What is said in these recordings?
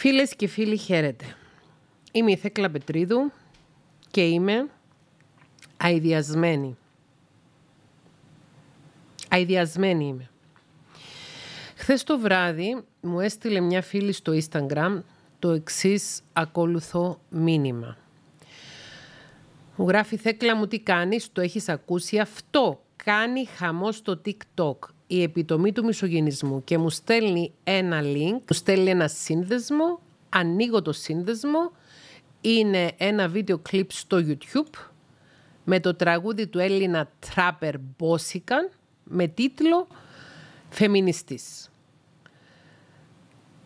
Φίλες και φίλοι, χαίρετε. Είμαι η Θέκλα Πετρίδου και είμαι αειδιασμένη. Αειδιασμένη είμαι. Χθες το βράδυ μου έστειλε μια φίλη στο Instagram το εξής ακόλουθο μήνυμα. Μου γράφει Θέκλα μου τι κάνεις, το έχεις ακούσει αυτό. Κάνει χαμό στο TikTok η επιτομή του μισογενισμού και μου στέλνει ένα link, μου στέλνει ένα σύνδεσμο, ανοίγω το σύνδεσμο, είναι ένα βίντεο κλιπ στο YouTube με το τραγούδι του Έλληνα Τράπερ Μπόσικαν με τίτλο «Φεμινιστής».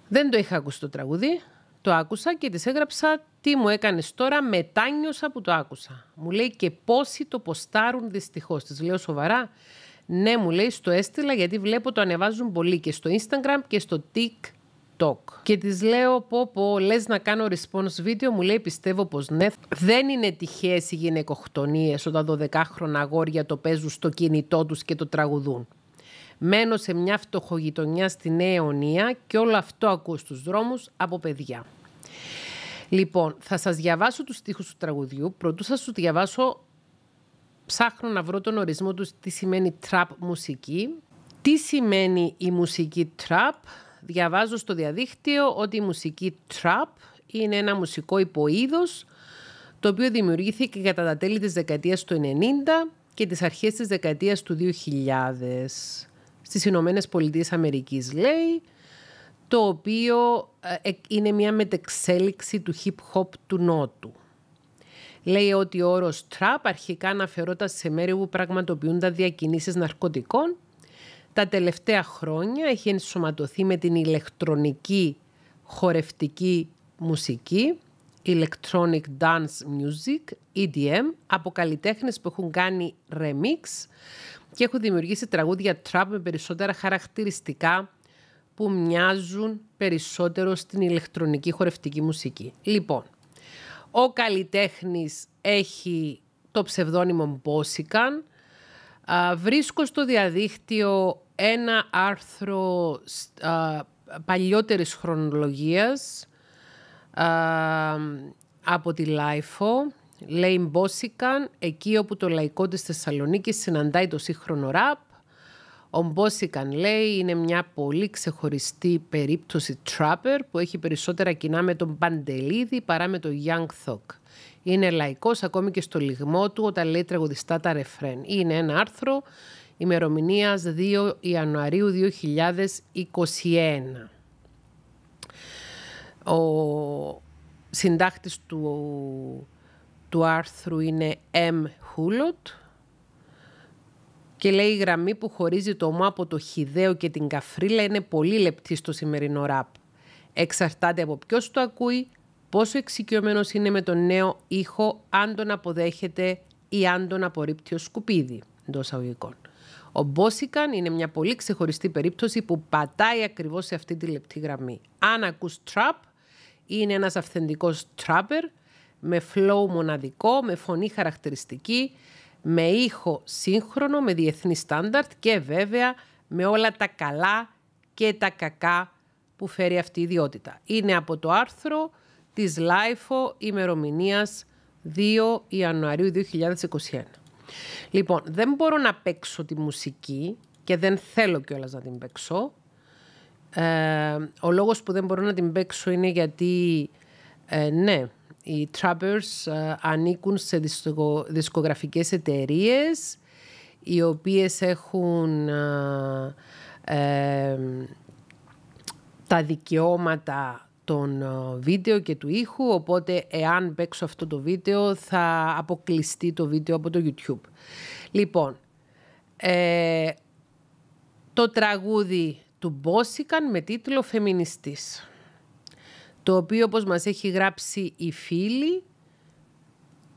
Δεν το είχα ακούσει το τραγούδι, το άκουσα και της έγραψα «Τι μου έκανες τώρα, μετάνιωσα που το άκουσα». Μου λέει και πόσοι το ποστάρουν δυστυχώς. Της λέω σοβαρά, ναι, μου λέει, στο έστειλα γιατί βλέπω το ανεβάζουν πολύ και στο Instagram και στο TikTok. Και της λέω, πω πω, να κάνω response video, μου λέει πιστεύω πως. ναι. Δεν είναι τυχαίες οι γυναικοκτονιε οταν όταν 12χρονα αγόρια το παίζουν στο κινητό τους και το τραγουδούν. Μένω σε μια φτωχογειτονιά στη Νέα Αιωνία και όλο αυτό ακούω στους δρόμους από παιδιά. Λοιπόν, θα σας διαβάσω τους στίχους του τραγουδιού, Πρωτού θα σου διαβάσω ψάχνω να βρω τον ορισμό τους τι σημαίνει trap μουσική. Τι σημαίνει η μουσική trap. Διαβάζω στο διαδίκτυο ότι η μουσική trap είναι ένα μουσικό υποείδος το οποίο δημιουργήθηκε κατά τα τέλη της δεκαετίας του 90 και τις αρχές της δεκαετίας του 2000 στις Ηνωμένες Πολιτείες Αμερικής λέει το οποίο ε, ε, είναι μια μετεξέλιξη του hip hop του νότου. Λέει ότι ο όρος τραπ αρχικά αναφερόταν σε μέρη που τα διακινήσεις ναρκωτικών. Τα τελευταία χρόνια έχει ενσωματωθεί με την ηλεκτρονική χορευτική μουσική, electronic dance music, EDM, από καλλιτέχνες που έχουν κάνει remix και έχουν δημιουργήσει τραγούδια trap με περισσότερα χαρακτηριστικά που μοιάζουν περισσότερο στην ηλεκτρονική χορευτική μουσική. Λοιπόν, ο καλλιτέχνης έχει το ψευδόνυμο Μπόσικαν. Βρίσκω στο διαδίκτυο ένα άρθρο παλιότερης χρονολογίας από τη Λάιφο. Λέει Μπόσικαν, εκεί όπου το λαϊκό της Θεσσαλονίκης συναντάει το σύγχρονο ραπ ο Μπόσικαν λέει είναι μια πολύ ξεχωριστή περίπτωση τράπερ που έχει περισσότερα κοινά με τον Παντελίδη παρά με τον Young Thug. Είναι λαϊκός ακόμη και στο λιγμό του όταν λέει τραγουδιστά τα ρεφρέν. Είναι ένα άρθρο ημερομηνίας 2 Ιανουαρίου 2021. Ο συντάκτης του, του άρθρου είναι M. Hulot και λέει η γραμμή που χωρίζει το ομό από το Χιδαίο και την Καφρίλα είναι πολύ λεπτή στο σημερινό ραπ. Εξαρτάται από ποιος το ακούει, πόσο εξοικειωμένος είναι με τον νέο ήχο, αν τον αποδέχεται ή αν τον απορρίπτει ως σκουπίδι, εντός αγωγικών. Ο Μπόσικαν είναι μια πολύ ξεχωριστή περίπτωση που πατάει ακριβώς σε αυτή τη λεπτή γραμμή. Αν ακούς τραπ, είναι ένας αυθεντικός τράπερ, με flow μοναδικό, με φωνή χαρακτηριστική, με ήχο σύγχρονο, με διεθνή στάνταρτ και βέβαια με όλα τα καλά και τα κακά που φέρει αυτή η ιδιότητα. Είναι από το άρθρο της ΛΑΙΦΟ ημερομηνία 2 Ιανουαρίου 2021. Λοιπόν, δεν μπορώ να παίξω τη μουσική και δεν θέλω κιόλας να την παίξω. Ε, ο λόγος που δεν μπορώ να την παίξω είναι γιατί, ε, ναι, οι Trappers ε, ανήκουν σε δισκο, δισκογραφικές εταιρείες οι οποίες έχουν ε, ε, τα δικαιώματα των βίντεο και του ήχου, οπότε εάν παίξω αυτό το βίντεο θα αποκλειστεί το βίντεο από το YouTube. Λοιπόν, το τραγούδι του Μπόσικαν με τίτλο «Φεμινιστής» το οποίο όπως μας έχει γράψει η φίλη,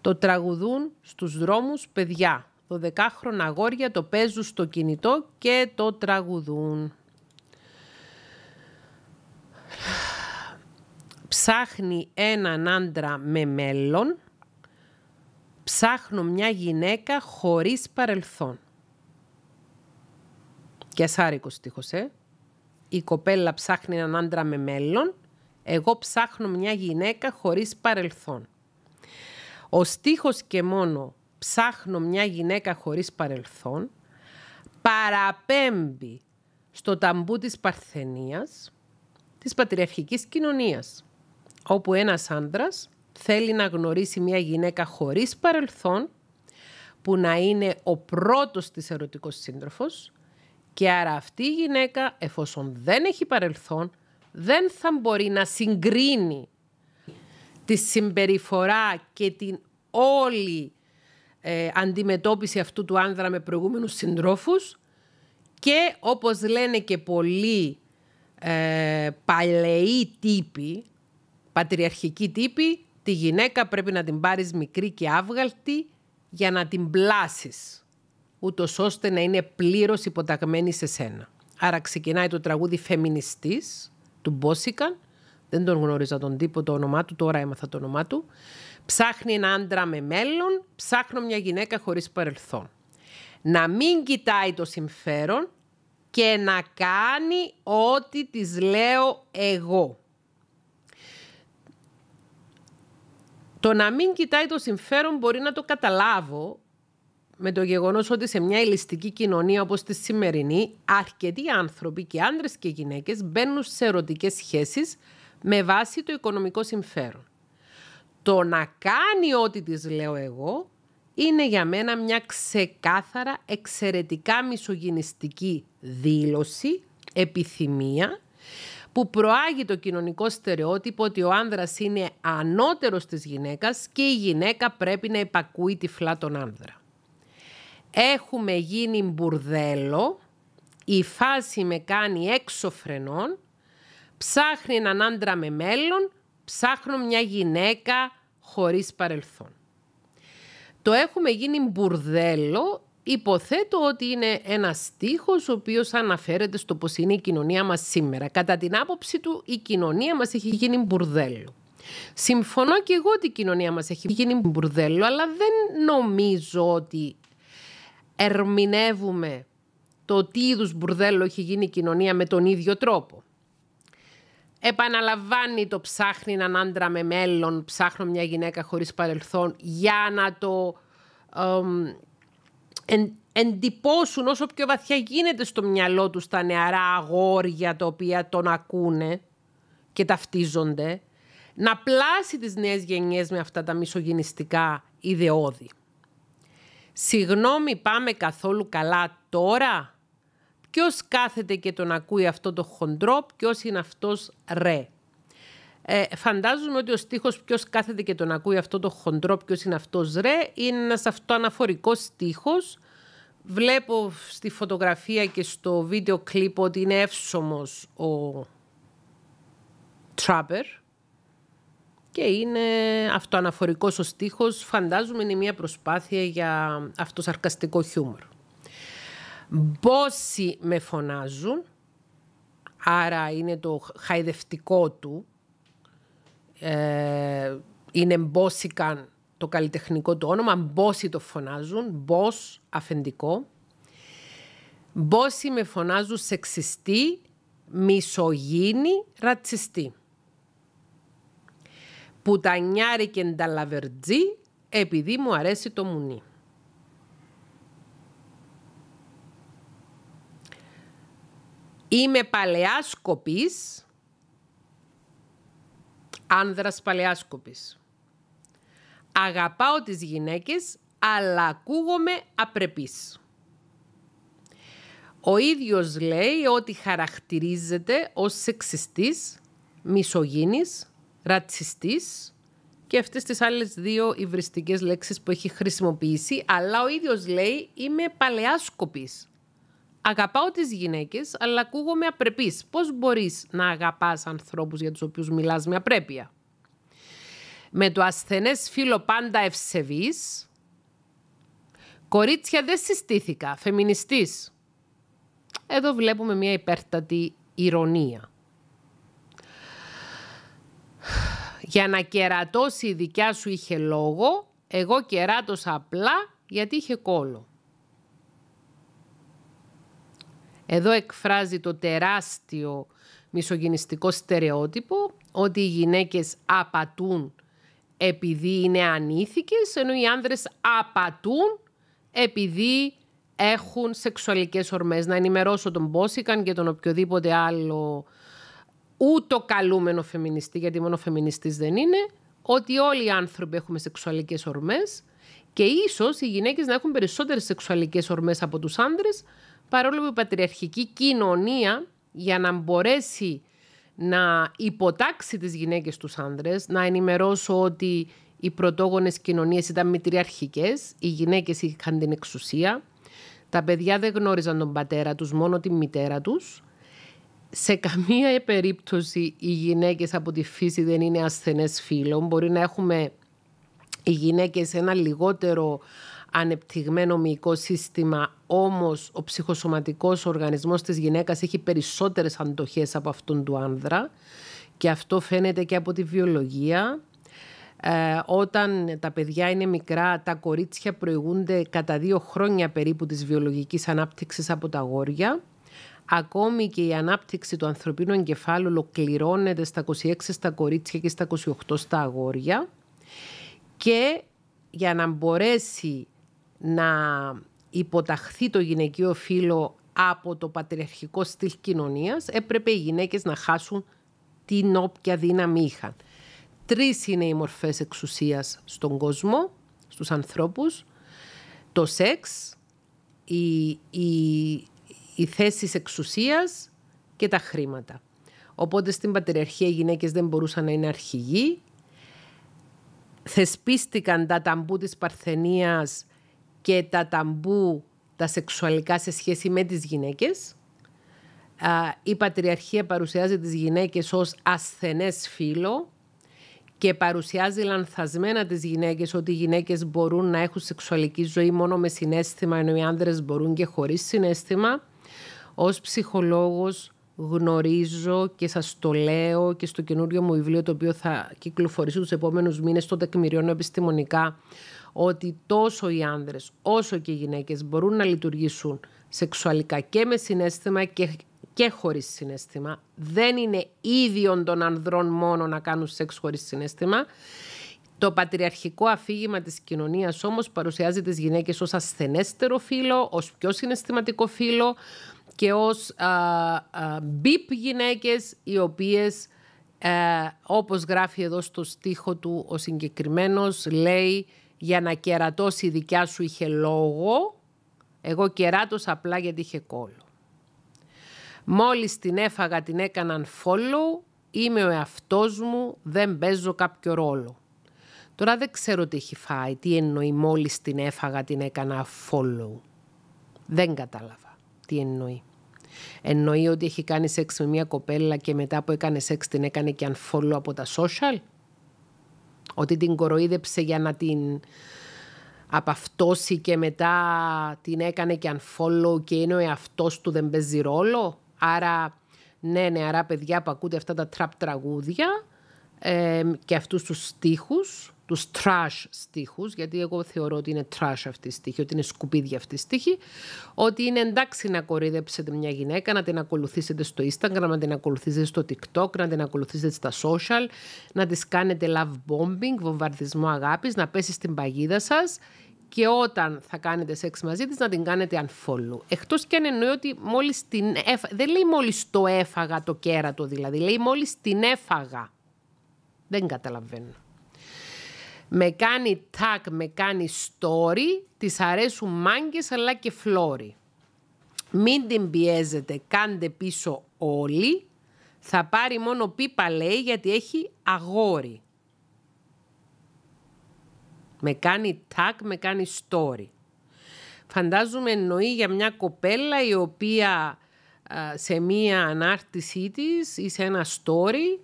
το τραγουδούν στους δρόμους παιδιά. 12χρονα αγόρια το παίζουν στο κινητό και το τραγουδούν. Ψάχνει έναν άντρα με μέλλον. Ψάχνω μια γυναίκα χωρίς παρελθόν. Και σάρικο στίχος, ε. Η κοπέλα ψάχνει έναν άντρα με μέλλον εγώ ψάχνω μια γυναίκα χωρίς παρελθόν. Ο στίχος και μόνο «Ψάχνω μια γυναίκα χωρίς παρελθόν» παραπέμπει στο ταμπού της παρθενίας, της πατριαρχικής κοινωνίας, όπου ένας άντρας θέλει να γνωρίσει μια γυναίκα χωρίς παρελθόν, που να είναι ο πρώτος της ερωτικός σύντροφος και άρα αυτή η γυναίκα, εφόσον δεν έχει παρελθόν, δεν θα μπορεί να συγκρίνει τη συμπεριφορά και την όλη ε, αντιμετώπιση αυτού του άνδρα με προηγούμενους συντρόφους και όπως λένε και πολλοί ε, παλαιοί τύποι, πατριαρχικοί τύποι, τη γυναίκα πρέπει να την πάρεις μικρή και άβγαλτη για να την πλάσεις, ούτως ώστε να είναι πλήρως υποταγμένη σε σένα. Άρα ξεκινάει το τραγούδι «Φεμινιστής», του Μπόσικαν. Δεν τον γνώριζα τον τύπο, το όνομά του, τώρα έμαθα το όνομά του. Ψάχνει ένα άντρα με μέλλον, ψάχνω μια γυναίκα χωρίς παρελθόν. Να μην κοιτάει το συμφέρον και να κάνει ό,τι της λέω εγώ. Το να μην κοιτάει το συμφέρον μπορεί να το καταλάβω, με το γεγονός ότι σε μια ελιστική κοινωνία όπως τη σημερινή, αρκετοί άνθρωποι και άντρες και γυναίκες μπαίνουν σε ερωτικές σχέσεις με βάση το οικονομικό συμφέρον. Το να κάνει ό,τι της λέω εγώ είναι για μένα μια ξεκάθαρα εξαιρετικά μισογυνιστική δήλωση, επιθυμία που προάγει το κοινωνικό στερεότυπο ότι ο άνδρας είναι ανώτερος της γυναίκας και η γυναίκα πρέπει να υπακούει τυφλά τον άνδρα. Έχουμε γίνει μπουρδέλο, η φάση με κάνει έξω φρενών, ψάχνει έναν άντρα με μέλλον, ψάχνω μια γυναίκα χωρίς παρελθόν. Το έχουμε γίνει μπουρδέλο, υποθέτω ότι είναι ένας στίχος ο οποίος αναφέρεται στο πώς είναι η κοινωνία μας σήμερα. Κατά την άποψη του η κοινωνία μας έχει γίνει μπουρδέλο. Συμφωνώ και εγώ ότι η κοινωνία μας έχει γίνει μπουρδέλο, αλλά δεν νομίζω ότι ερμηνεύουμε το τι είδους μπουρδέλο έχει γίνει η κοινωνία με τον ίδιο τρόπο. Επαναλαμβάνει το ψάχνει έναν άντρα με μέλλον, ψάχνω μια γυναίκα χωρίς παρελθόν, για να το ε, εν, εντυπώσουν όσο πιο βαθιά γίνεται στο μυαλό τους τα νεαρά αγόρια τα οποία τον ακούνε και ταυτίζονται, να πλάσει τις νέες γενιές με αυτά τα μισογενιστικά ιδεώδη. Συγγνώμη, πάμε καθόλου καλά τώρα. Ποιος κάθεται και τον ακούει αυτό το χοντρό, ποιος είναι αυτός ρε. Ε, φαντάζομαι ότι ο στίχος ποιος κάθεται και τον ακούει αυτό το χοντρό, ποιος είναι αυτός ρε, είναι ένας αυτοαναφορικός στίχος. Βλέπω στη φωτογραφία και στο βίντεο κλίπ ότι είναι εύσωμος ο τράπερ, και είναι αυτοαναφορικός ο στίχος, φαντάζομαι είναι μια προσπάθεια για αυτοσαρκαστικό χιούμορ. Πόσοι με φωνάζουν, άρα είναι το χαϊδευτικό του, ε, είναι μπόσικαν το καλλιτεχνικό του όνομα, μπόσοι το φωνάζουν, μπός αφεντικό. Μπόσοι με φωνάζουν σεξιστή, μισογίνη, ρατσιστή πουτανιάρι και λαβερτζή επειδή μου αρέσει το μουνί. Είμαι παλαιάς κοπής, άνδρας παλαιάς Αγαπάω τις γυναίκες, αλλά ακούγομαι απρεπής. Ο ίδιος λέει ότι χαρακτηρίζεται ως σεξιστής, μισογίνης, ρατσιστής και αυτές τις άλλες δύο υβριστικές λέξεις που έχει χρησιμοποιήσει, αλλά ο ίδιος λέει είμαι παλαιάσκοπης. Αγαπάω τις γυναίκες, αλλά ακούγομαι απρεπής. Πώς μπορείς να αγαπάς ανθρώπους για τους οποίους μιλάς με απρέπεια. Με το ασθενές φίλο πάντα ευσεβής. Κορίτσια δεν συστήθηκα, φεμινιστής. Εδώ βλέπουμε μια υπέρτατη ηρωνία. Για να κερατώσει η δικιά σου είχε λόγο, εγώ κεράτωσα απλά γιατί είχε κόλλο. Εδώ εκφράζει το τεράστιο μισογενιστικό στερεότυπο ότι οι γυναίκες απατούν επειδή είναι ανήθικες, ενώ οι άνδρες απατούν επειδή έχουν σεξουαλικές ορμές. Να ενημερώσω τον Μπόσικαν και τον οποιοδήποτε άλλο ούτω καλούμενο φεμινιστή, γιατί μόνο φεμινιστής δεν είναι, ότι όλοι οι άνθρωποι έχουμε σεξουαλικές ορμές. και ίσως οι γυναίκες να έχουν περισσότερες σεξουαλικές ορμές από τους άνδρες, παρόλο που η πατριαρχική κοινωνία για να μπορέσει να υποτάξει τις γυναίκες τους άνδρες, να ενημερώσω ότι οι πρωτόγονες κοινωνίες ήταν μητριαρχικές, οι γυναίκες είχαν την εξουσία, τα παιδιά δεν γνώριζαν τον πατέρα τους, μόνο τη μητέρα τους σε καμία περίπτωση οι γυναίκες από τη φύση δεν είναι ασθενές φίλων Μπορεί να έχουμε οι γυναίκες ένα λιγότερο ανεπτυγμένο μυϊκό σύστημα, όμως ο ψυχοσωματικός οργανισμός της γυναίκας έχει περισσότερες αντοχές από αυτόν του άνδρα και αυτό φαίνεται και από τη βιολογία. Ε, όταν τα παιδιά είναι μικρά, τα κορίτσια προηγούνται κατά δύο χρόνια περίπου της βιολογικής ανάπτυξης από τα αγόρια ακόμη και η ανάπτυξη του ανθρωπίνου εγκεφάλου ολοκληρώνεται στα 26 στα κορίτσια και στα 28 στα αγόρια και για να μπορέσει να υποταχθεί το γυναικείο φύλλο από το πατριαρχικό στυλ κοινωνίας, έπρεπε οι γυναίκες να χάσουν την όποια δύναμη είχαν. Τρεις είναι οι μορφές εξουσίας στον κόσμο, στους ανθρώπους. Το σεξ, η, η οι θέσεις εξουσίας και τα χρήματα. Οπότε στην πατριαρχία οι γυναίκες δεν μπορούσαν να είναι αρχηγοί. Θεσπίστηκαν τα ταμπού της παρθενίας και τα ταμπού τα σεξουαλικά σε σχέση με τις γυναίκες. Η πατριαρχία παρουσιάζει τις γυναίκες ως ασθενές φίλο και παρουσιάζει λανθασμένα τις γυναίκες ότι οι γυναίκες μπορούν να έχουν σεξουαλική ζωή μόνο με συνέστημα ενώ οι άνδρες μπορούν και χωρίς συνέστημα ως ψυχολόγος γνωρίζω και σας το λέω και στο καινούριο μου βιβλίο το οποίο θα κυκλοφορήσει τους επόμενους μήνες το τεκμηριώνω επιστημονικά ότι τόσο οι άνδρες όσο και οι γυναίκες μπορούν να λειτουργήσουν σεξουαλικά και με συνέστημα και, και χωρίς συνέστημα. Δεν είναι ίδιον των ανδρών μόνο να κάνουν σεξ χωρίς συνέστημα. Το πατριαρχικό αφήγημα της κοινωνίας όμως παρουσιάζει τις γυναίκες ως ασθενέστερο φύλλο, ως πιο συναισθηματικό φύλλο, και ως α, μπιπ γυναίκες οι οποίες ε, όπως γράφει εδώ στο στίχο του ο συγκεκριμένος λέει για να κερατώσει η δικιά σου είχε λόγο εγώ κεράτωσα απλά γιατί είχε κόλλο. Μόλις την έφαγα την έκαναν follow είμαι ο εαυτός μου δεν παίζω κάποιο ρόλο. Τώρα δεν ξέρω τι έχει φάει, τι εννοεί μόλις την έφαγα την έκανα follow. Δεν κατάλαβα τι εννοεί. Εννοεί ότι έχει κάνει σεξ με μια κοπέλα και μετά που έκανε σεξ την έκανε και unfollow από τα social. Ότι την κοροϊδέψε για να την απαυτώσει και μετά την έκανε και unfollow και είναι ο εαυτός του δεν παίζει ρόλο. Άρα, ναι, νεαρά άρα παιδιά που ακούτε αυτά τα τραπ τραγούδια, ε, και αυτούς τους στίχους, τους trash στίχους, γιατί εγώ θεωρώ ότι είναι trash αυτή η στίχη, ότι είναι σκουπίδια αυτή η στίχη, ότι είναι εντάξει να κορίδεψετε μια γυναίκα, να την ακολουθήσετε στο Instagram, να την ακολουθήσετε στο TikTok, να την ακολουθήσετε στα social, να της κάνετε love bombing, βομβαρδισμό αγάπης, να πέσει στην παγίδα σας και όταν θα κάνετε σεξ μαζί της να την κάνετε unfollow. Εκτός και αν εννοεί ότι μόλις την έφαγα δεν λέει μόλις το έφαγα το κέρατο δηλαδή, λέει μόλις την έφαγα. Δεν καταλαβαίνω. Με κάνει τάκ, με κάνει story, της αρέσουν μάγκες, αλλά και φλόρι. Μην την πιέζετε, κάντε πίσω όλοι. Θα πάρει μόνο πίπα λέει γιατί έχει αγόρι. Με κάνει τάκ, με κάνει story. Φαντάζομαι εννοεί για μια κοπέλα η οποία σε μία ανάρτησή της ή σε ένα story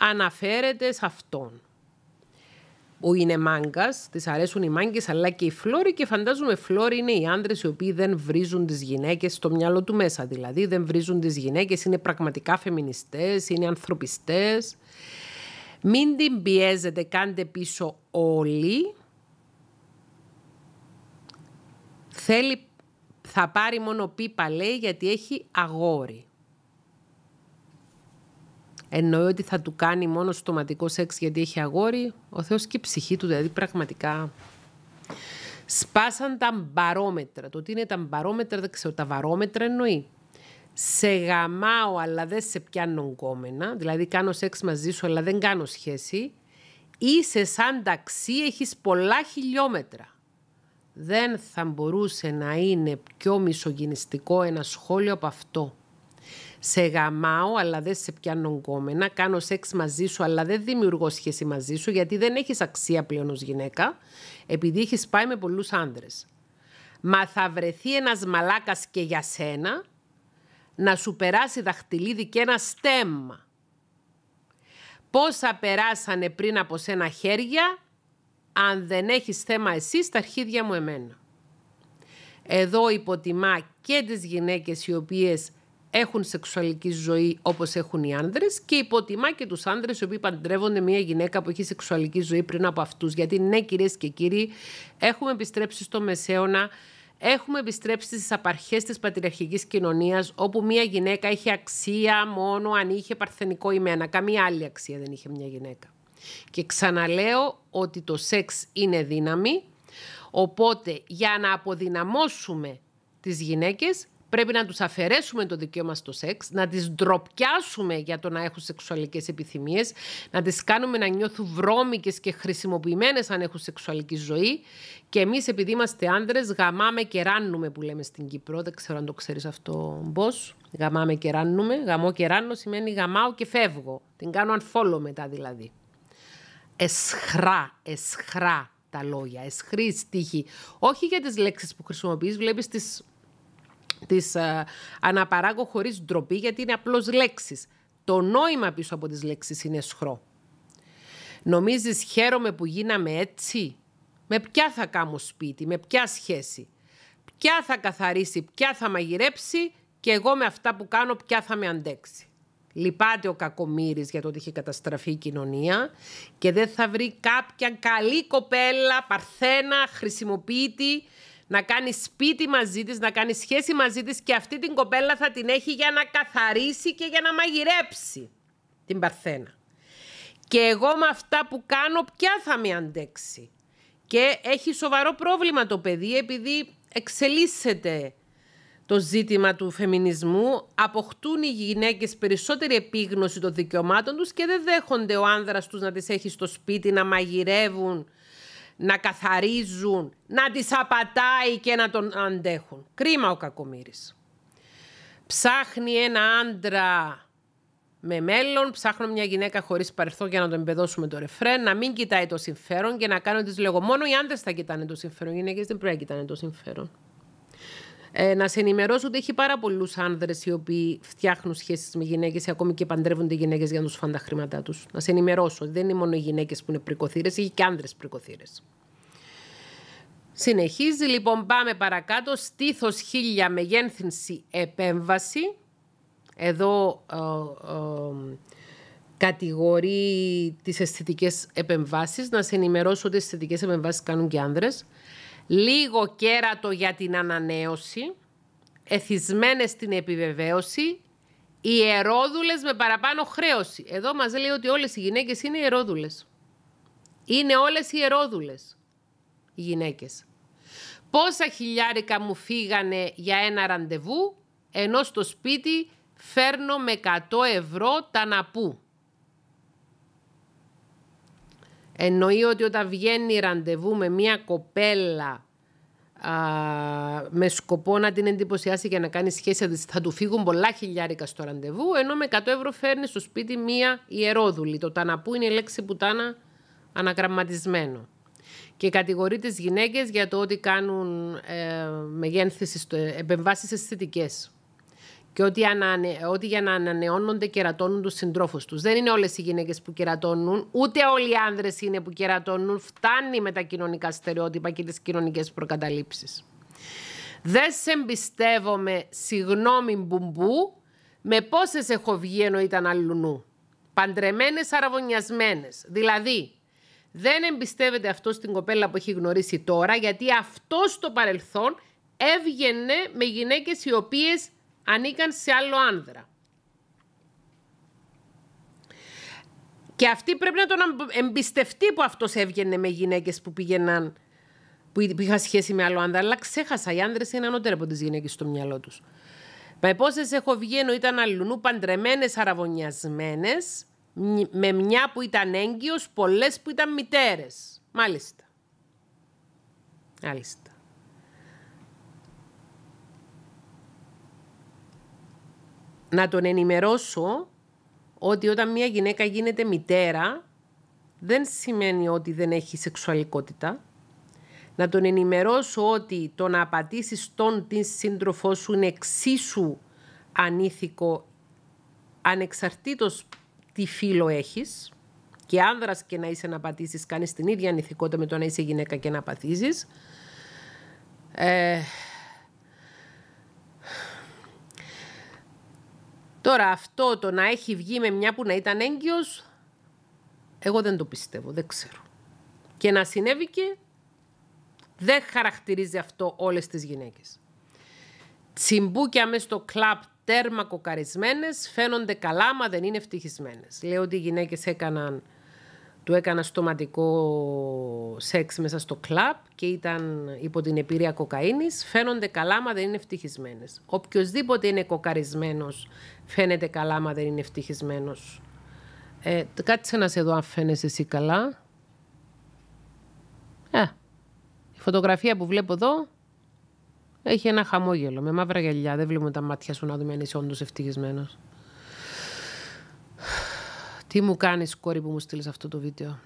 αναφέρεται σε αυτόν. Ο είναι μάγκας, της αρέσουν οι μάγκες αλλά και οι φλόροι και φαντάζομαι φλόροι είναι οι άντρες οι οποίοι δεν βρίζουν τις γυναίκες στο μυαλό του μέσα. Δηλαδή δεν βρίζουν τις γυναίκες, είναι πραγματικά φεμινιστές, είναι ανθρωπιστές. Μην την πιέζετε, κάντε πίσω όλοι. Θέλει, θα πάρει μόνο πίπα λέει γιατί έχει αγόρι εννοεί ότι θα του κάνει μόνος στοματικό σεξ γιατί έχει αγόρι, ο Θεός και η ψυχή του, δηλαδή πραγματικά σπάσαν τα μπαρόμετρα. Το τι είναι τα μπαρόμετρα, δεν ξέρω, τα βαρόμετρα εννοεί. Σε γαμάω, αλλά δεν σε πιάνω γκόμενα, δηλαδή κάνω σεξ μαζί σου, αλλά δεν κάνω σχέση. Είσαι σαν ταξί, έχεις πολλά χιλιόμετρα. Δεν θα μπορούσε να είναι πιο μισογενιστικό ένα σχόλιο από αυτό σε γαμάω, αλλά δεν σε πιάνω γκόμενα, Κάνω σεξ μαζί σου, αλλά δεν δημιουργώ σχέση μαζί σου, γιατί δεν έχεις αξία πλέον ως γυναίκα, επειδή έχεις πάει με πολλούς άντρες. Μα θα βρεθεί ένας μαλάκας και για σένα να σου περάσει δαχτυλίδι και ένα στέμμα. Πόσα περάσανε πριν από σένα χέρια, αν δεν έχεις θέμα εσύ, στα αρχίδια μου εμένα. Εδώ υποτιμά και τις γυναίκες οι οποίες έχουν σεξουαλική ζωή όπως έχουν οι άνδρες και υποτιμά και τους άνδρες οι οποίοι παντρεύονται μια γυναίκα που έχει σεξουαλική ζωή πριν από αυτούς. Γιατί ναι, κυρίες και κύριοι, έχουμε επιστρέψει στο μεσαίωνα. Έχουμε επιστρέψει στις απαρχές της πατριαρχικής κοινωνίας, όπου μια γυναίκα είχε αξία μόνο αν είχε παρθενικό ημένα. Καμία άλλη αξία δεν είχε μια γυναίκα. Και ξαναλέω ότι το σεξ είναι δύναμη, οπότε για να αποδυναμώσουμε τις γυναίκες Πρέπει να τους αφαιρέσουμε το δικαίωμα στο σεξ, να τις ντροπιάσουμε για το να έχουν σεξουαλικές επιθυμίες, να τις κάνουμε να νιώθουν βρώμικες και χρησιμοποιημένες αν έχουν σεξουαλική ζωή. Και εμείς επειδή είμαστε άνδρες γαμάμε και ράνουμε που λέμε στην Κύπρο. Δεν ξέρω αν το ξέρεις αυτό, Μπος. Γαμάμε και ράνουμε. Γαμώ και ράνω σημαίνει γαμάω και φεύγω. Την κάνω φόλο μετά δηλαδή. Εσχρά, εσχρά τα λόγια, εσχρή τύχη. Όχι για τις λέξεις που χρησιμοποιείς, βλέπεις τις. Της ε, αναπαράγω χωρίς ντροπή γιατί είναι απλώς λέξεις. Το νόημα πίσω από τις λέξεις είναι σχρό. Νομίζεις χαίρομαι που γίναμε έτσι. Με ποια θα κάνω σπίτι, με ποια σχέση. Ποια θα καθαρίσει, ποια θα μαγειρέψει και εγώ με αυτά που κάνω ποια θα με αντέξει. Λυπάται ο Κακομύρης για το ότι είχε καταστραφεί η κοινωνία και δεν θα βρει κάποια καλή κοπέλα, παρθένα, χρησιμοποιητή να κάνει σπίτι μαζί της, να κάνει σχέση μαζί της... και αυτή την κοπέλα θα την έχει για να καθαρίσει και για να μαγειρέψει την Παρθένα. Και εγώ με αυτά που κάνω, πια θα με αντέξει. Και έχει σοβαρό πρόβλημα το παιδί επειδή εξελίσσεται το ζήτημα του φεμινισμού, αποκτούν οι γυναίκες περισσότερη επίγνωση των δικαιωμάτων τους και δεν δέχονται ο άνδρας τους να τις έχει στο σπίτι, να μαγειρεύουν, να καθαρίζουν, να τις απατάει και να τον αντέχουν. Κρίμα ο Κακομύρης. Ψάχνει ένα άντρα με μέλλον, ψάχνω μια γυναίκα χωρίς παρελθόν για να τον εμπεδώσουμε το ρεφρέν, να μην κοιτάει το συμφέρον και να κάνω τις λέγω. Μόνο οι άντρες θα κοιτάνε το συμφέρον, οι γυναίκες δεν πρέπει να κοιτάνε το συμφέρον. Ε, να σε ενημερώσω ότι έχει πάρα πολλούς άνδρες οι οποίοι φτιάχνουν σχέσεις με γυναίκες ή ακόμη και παντρεύονται γυναίκες για να τους φάνε τα χρήματά τους. Να σε ενημερώσω δεν είναι μόνο οι γυναίκες που είναι πρικοθύρες, έχει και άνδρες πρικοθύρες. Συνεχίζει λοιπόν, πάμε παρακάτω. Στήθος χίλια μεγένθυνση επέμβαση. Εδώ ε, ε, κατηγορεί τις αισθητικές επεμβάσεις. Να σε ενημερώσω ότι οι αισθητικές επεμβάσεις κάνουν και άνδρες λίγο κέρατο για την ανανέωση, εθισμένες στην επιβεβαίωση, ιερόδουλες με παραπάνω χρέωση. Εδώ μας λέει ότι όλες οι γυναίκες είναι ιερόδουλες. Είναι όλες ιερόδουλες οι γυναίκες. Πόσα χιλιάρικα μου φύγανε για ένα ραντεβού, ενώ στο σπίτι φέρνω με 100 ευρώ τα ναπού. Εννοεί ότι όταν βγαίνει ραντεβού με μια κοπέλα με σκοπό να την εντυπωσιάσει και να κάνει σχέση, θα του φύγουν πολλά χιλιάρικα στο ραντεβού, ενώ με 100 ευρώ φέρνει στο σπίτι μία ιερόδουλη. Το ταναπού είναι η λέξη πουτάνα αναγραμματισμένο. Και κατηγορεί τις γυναίκες για το ότι κάνουν ε, μεγένθηση, επεμβάσεις αισθητικές. Και ότι, ανανε... ότι για να ανανεώνονται κερατώνουν τους συντρόφους τους. Δεν είναι όλες οι γυναίκες που κερατώνουν, ούτε όλοι οι άνδρες είναι που κερατώνουν. Φτάνει με τα κοινωνικά στερεότυπα και τις κοινωνικές προκαταλήψεις. Δεν σε εμπιστεύομαι, συγγνώμη μπουμπού, με πόσες έχω βγει ενώ ήταν αλλουνού. Παντρεμένες, αραβωνιασμένες. Δηλαδή, δεν εμπιστεύεται αυτός στην κοπέλα που έχει γνωρίσει τώρα, γιατί αυτός στο παρελθόν έβγαινε με γυναίκες οι οποίες ανήκαν σε άλλο άνδρα. Και αυτή πρέπει να τον εμπιστευτεί που αυτός έβγαινε με γυναίκες που πήγαιναν που είχα σχέση με άλλο άνδρα, αλλά ξέχασα. Οι άνδρες είναι ανώτεροι από τις γυναίκες στο μυαλό τους. Με πόσες έχω βγει ενώ ήταν αλλουνού παντρεμένες, αραβωνιασμένες, με μια που ήταν έγκυος, πολλές που ήταν μητέρες. Μάλιστα. Μάλιστα. να τον ενημερώσω ότι όταν μια γυναίκα γίνεται μητέρα δεν σημαίνει ότι δεν έχει σεξουαλικότητα. Να τον ενημερώσω ότι το να απατήσεις τον την σύντροφό σου είναι εξίσου ανήθικο ανεξαρτήτως τι φίλο έχεις και άνδρας και να είσαι να πατήσεις κάνεις την ίδια ανηθικότητα με το να είσαι γυναίκα και να παθήσεις. Ε, Τώρα αυτό το να έχει βγει με μια που να ήταν έγκυος, εγώ δεν το πιστεύω, δεν ξέρω. Και να συνέβη δεν χαρακτηρίζει αυτό όλες τις γυναίκες. Τσιμπούκια μέσα στο κλαπ τέρμα κοκαρισμένες φαίνονται καλά, μα δεν είναι ευτυχισμένες. Λέω ότι οι γυναίκες έκαναν του έκανα στοματικό σεξ μέσα στο κλαμπ και ήταν υπό την επίρρεια κοκαίνης, φαίνονται καλά μα δεν είναι ευτυχισμένες. Οποιοςδήποτε είναι κοκαρισμένος φαίνεται καλά μα δεν είναι ευτυχισμένος. Ε, κάτσε να σε δω αν φαίνεσαι εσύ καλά. Ε, η φωτογραφία που βλέπω εδώ έχει ένα χαμόγελο με μαύρα γυαλιά. Δεν βλέπουμε τα μάτια σου να δούμε αν είσαι όντως ευτυχισμένος. Τι μου κάνεις κόρη που μου στείλει αυτό το βίντεο.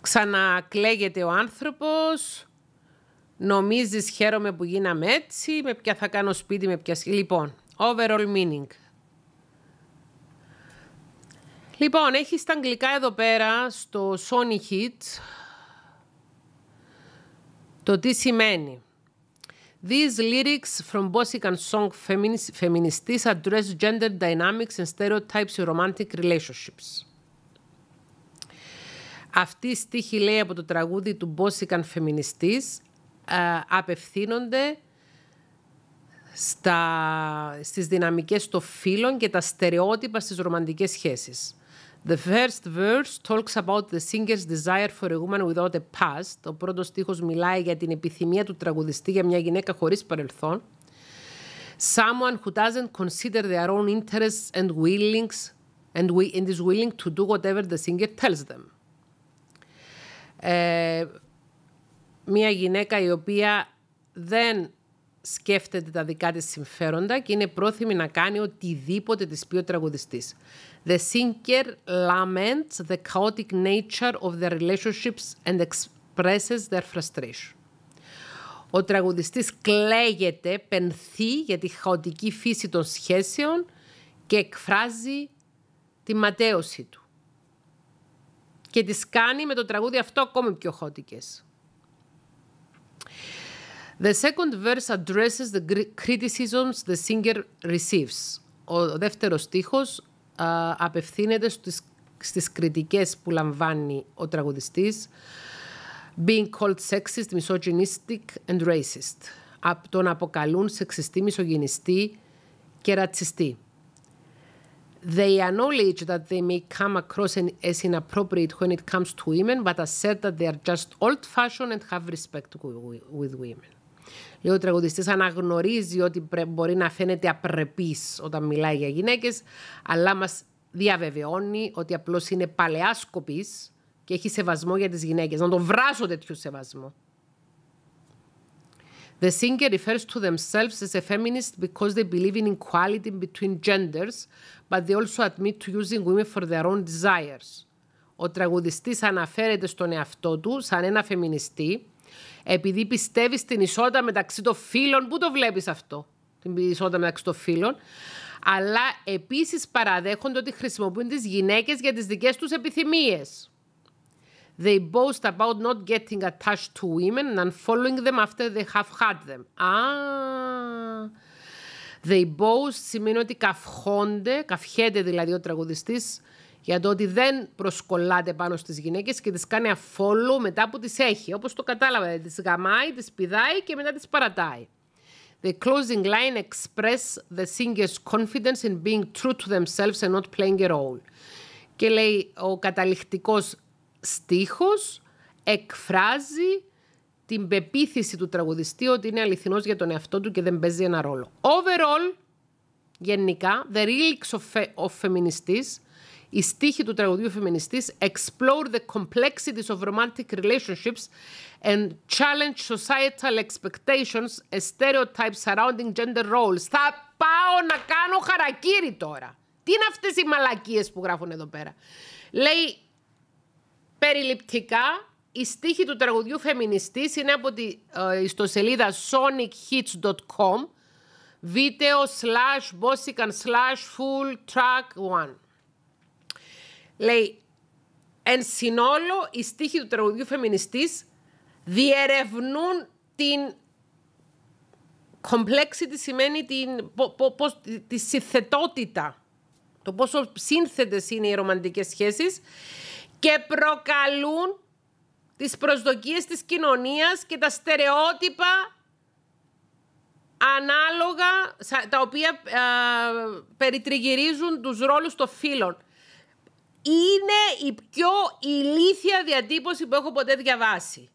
Ξανακλαίγεται ο άνθρωπος. Νομίζεις χαίρομαι που γίναμε έτσι. Με ποια θα κάνω σπίτι, με ποια... Λοιπόν, overall meaning. Λοιπόν, έχεις τα αγγλικά εδώ πέρα στο Sony Hit το τι σημαίνει. These lyrics from Bosican song Feministis address gender dynamics and stereotypes in romantic relationships. Αυτή η στίχη λέει από το τραγούδι του Bosican Feministis απευθύνονται στα, στις δυναμικές των φύλων και τα στερεότυπα στις ρομαντικές σχέσεις. The first verse talks about the singer's desire for a woman without a past. Ο πρώτος στίχος μιλάει για την επιθυμία του τραγουδιστή για μια γυναίκα χωρίς παρελθόν. Someone who doesn't consider their own interests and willings and, we, and is willing to do whatever the singer tells them. Ε, μια γυναίκα η οποία δεν σκέφτεται τα δικά της συμφέροντα και είναι πρόθυμη να κάνει οτιδήποτε της πει ο τραγουδιστής. The singer laments the chaotic nature of their relationships and expresses their frustration. Ο τραγουδιστής κλαίγεται, πενθεί για τη χαοτική φύση των σχέσεων και εκφράζει τη ματέωση του. Και τις κάνει με το τραγούδι αυτό ακόμη πιο χαοτικές. The second verse addresses the criticisms the singer receives. Ο δεύτερος στίχος α, απευθύνεται στις, στις κριτικές που λαμβάνει ο τραγουδιστής being called sexist, misogynistic and racist. Από τον αποκαλούν σεξιστή, μισογενιστή και ρατσιστή. They acknowledge that they may come across as inappropriate when it comes to women, but assert that they are just old-fashioned and have respect with women. Λέει ο τραγουδιστής αναγνωρίζει ότι μπορεί να φαίνεται απρεπής όταν μιλάει για γυναίκες, αλλά μας διαβεβαιώνει ότι απλώς είναι παλαιά σκοπή και έχει σεβασμό για τις γυναίκες. Να το βράσω τέτοιο σεβασμό. The singer refers to themselves as a feminist because they believe in equality between genders, but they also admit to using women for their own desires. Ο τραγουδιστής αναφέρεται στον εαυτό του σαν ένα φεμινιστή, επειδή πιστεύεις στην ισότητα μεταξύ των φίλων. Πού το βλέπεις αυτό, την ισότητα μεταξύ των φίλων. Αλλά επίσης παραδέχονται ότι χρησιμοποιούν τις γυναίκες για τις δικές τους επιθυμίες. They boast about not getting attached to women and following them after they have had them. Α. They boast σημαίνει ότι καυχόνται, καυχέται δηλαδή ο τραγουδιστής για το ότι δεν προσκολάται πάνω στις γυναίκες και τις κάνει αφόλου μετά που τις έχει. Όπως το κατάλαβα, τις γαμάει, τις πηδάει και μετά τις παρατάει. The closing line express the singer's confidence in being true to themselves and not playing a role. Και λέει ο καταληκτικός στίχος εκφράζει την πεποίθηση του τραγουδιστή ότι είναι αληθινός για τον εαυτό του και δεν παίζει ένα ρόλο. Overall, γενικά, the relics of, of feminists η στίχη του τραγουδιού φεμινιστής explore the complexities of romantic relationships and challenge societal expectations and stereotypes surrounding gender roles. Θα πάω να κάνω χαρακτήρι τώρα. Τι είναι αυτές οι μαλακίες που γράφουν εδώ πέρα. Λέει περιληπτικά η στίχη του τραγουδιού φεμινιστής είναι από τη ε, ιστοσελίδα sonichits.com βίντεο slash bossican slash full track one. Λέει, εν συνόλο, οι στίχοι του τραγουδιού φεμινιστής διερευνούν την τι σημαίνει την, τη συθετότητα, το πόσο σύνθετες είναι οι ρομαντικές σχέσεις και προκαλούν τις προσδοκίες της κοινωνίας και τα στερεότυπα ανάλογα, τα οποία α, περιτριγυρίζουν τους ρόλους των φίλων είναι η πιο ηλίθια διατύπωση που έχω ποτέ διαβάσει.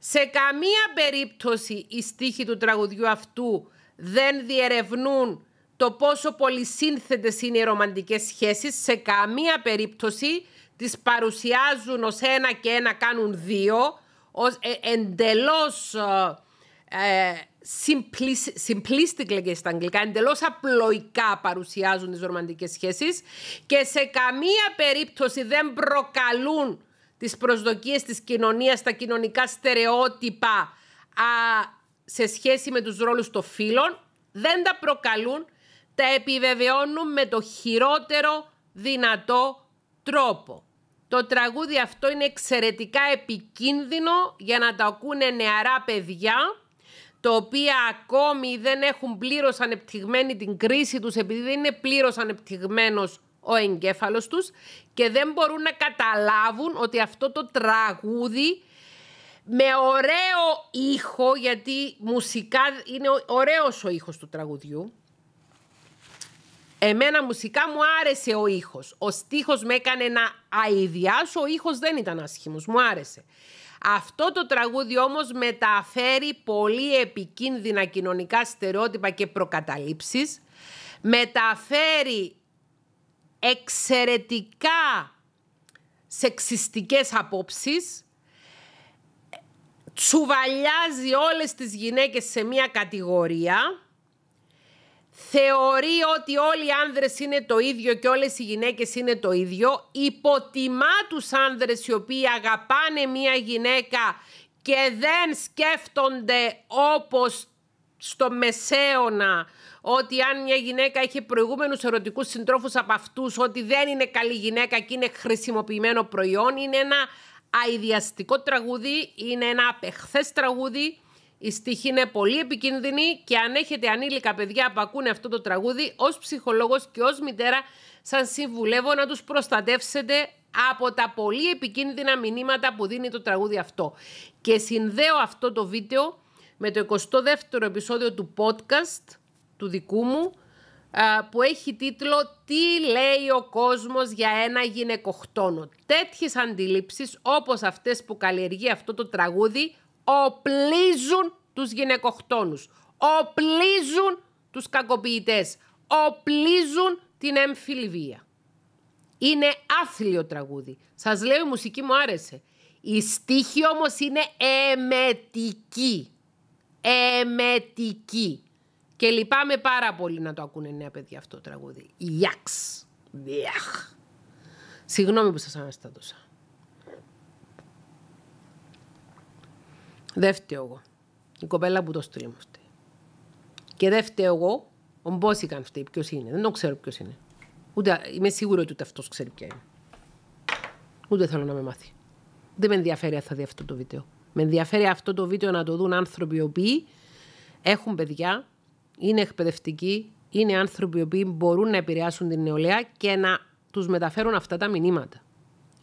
Σε καμία περίπτωση οι στίχοι του τραγουδιού αυτού δεν διερευνούν το πόσο πολυσύνθετες είναι οι ρομαντικές σχέσεις. Σε καμία περίπτωση τις παρουσιάζουν ως ένα και ένα κάνουν δύο, ως ε, εντελώς ε, ε, simplistic στα αγγλικά, εντελώς απλοϊκά παρουσιάζουν τις ρομαντικές σχέσεις. και σε καμία περίπτωση δεν προκαλούν τις προσδοκίες της κοινωνίας, τα κοινωνικά στερεότυπα α, σε σχέση με τους ρόλους των φίλων, δεν τα προκαλούν, τα επιβεβαιώνουν με το χειρότερο δυνατό τρόπο. Το τραγούδι αυτό είναι εξαιρετικά επικίνδυνο για να τα ακούνε νεαρά παιδιά τα οποία ακόμη δεν έχουν πλήρως ανεπτυγμένη την κρίση τους επειδή δεν είναι πλήρως ανεπτυγμένος ο εγκέφαλος τους και δεν μπορούν να καταλάβουν ότι αυτό το τραγούδι με ωραίο ήχο, γιατί μουσικά είναι ωραίος ο ήχος του τραγουδιού, Εμένα μουσικά μου άρεσε ο ήχος. Ο στίχος με έκανε να αηδιάσω, ο ήχος δεν ήταν άσχημος, μου άρεσε. Αυτό το τραγούδι όμως μεταφέρει πολύ επικίνδυνα κοινωνικά στερεότυπα και προκαταλήψεις, μεταφέρει εξαιρετικά σεξιστικές απόψεις, τσουβαλιάζει όλες τις γυναίκες σε μία κατηγορία θεωρεί ότι όλοι οι άνδρες είναι το ίδιο και όλες οι γυναίκες είναι το ίδιο, υποτιμά τους άνδρες οι οποίοι αγαπάνε μία γυναίκα και δεν σκέφτονται όπως στο μεσαίωνα ότι αν μια γυναίκα έχει προηγούμενους ερωτικούς συντρόφους από αυτούς, ότι δεν είναι καλή γυναίκα και είναι χρησιμοποιημένο προϊόν, είναι ένα αειδιαστικό τραγούδι, είναι ένα απεχθές τραγούδι, η στίχη είναι πολύ επικίνδυνη και αν έχετε ανήλικα παιδιά που ακούνε αυτό το τραγούδι, ως ψυχολόγος και ως μητέρα, σαν συμβουλεύω να τους προστατεύσετε από τα πολύ επικίνδυνα μηνύματα που δίνει το τραγούδι αυτό. Και συνδέω αυτό το βίντεο με το 22ο επεισόδιο του podcast του δικού μου, που έχει τίτλο «Τι λέει ο κόσμος για ένα γυναικοκτόνο». Τέτοιες αντιλήψεις όπως αυτές που καλλιεργεί αυτό το τραγούδι οπλίζουν τους γυναικοκτόνους, οπλίζουν τους κακοποιητές, οπλίζουν την έμφυλη Είναι άθλιο τραγούδι. Σας λέω η μουσική μου άρεσε. Η στίχη όμως είναι εμετική. Εμετική. Και λυπάμαι πάρα πολύ να το ακούνε νέα παιδιά αυτό το τραγούδι. Ιαξ. Συγγνώμη που σας αναστάτωσα. Δεύτερο φταίω εγώ. Η κοπέλα που το στείλει μου Και δεύτερο φταίω εγώ, ο Μπόσικαν φταίει. Ποιος είναι, δεν το ξέρω ποιος είναι. Ούτε είμαι σίγουρη ότι ούτε αυτός ξέρει ποια είναι. Ούτε θέλω να με μάθει. Δεν με ενδιαφέρει αν θα δει αυτό το βίντεο. Με ενδιαφέρει αυτό το βίντεο να το δουν άνθρωποι οι οποίοι έχουν παιδιά, είναι εκπαιδευτικοί, είναι άνθρωποι οι οποίοι μπορούν να επηρεάσουν την νεολαία και να τους μεταφέρουν αυτά τα μηνύματα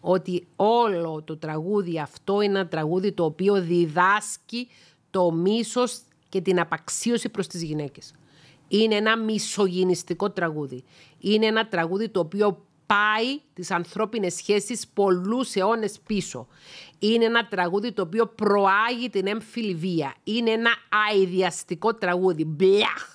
ότι όλο το τραγούδι αυτό είναι ένα τραγούδι το οποίο διδάσκει το μίσος και την απαξίωση προς τις γυναίκες. Είναι ένα μισογυνιστικό τραγούδι. Είναι ένα τραγούδι το οποίο πάει τις ανθρώπινες σχέσεις πολλούς αιώνες πίσω. Είναι ένα τραγούδι το οποίο προάγει την έμφυλη βία. Είναι ένα αειδιαστικό τραγούδι. Μπλιαχ!